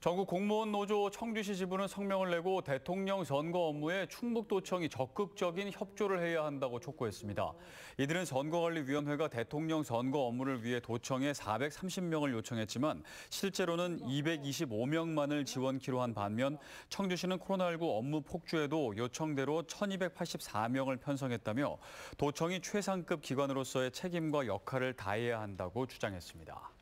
전국 공무원 노조 청주시 지부는 성명을 내고 대통령 선거 업무에 충북도청이 적극적인 협조를 해야 한다고 촉구했습니다. 이들은 선거관리위원회가 대통령 선거 업무를 위해 도청에 430명을 요청했지만 실제로는 225명만을 지원키로 한 반면 청주시는 코로나19 업무 폭주에도 요청대로 1284명을 편성했다며 도청이 최상급 기관으로서의 책임과 역할을 다해야 한다고 주장했습니다.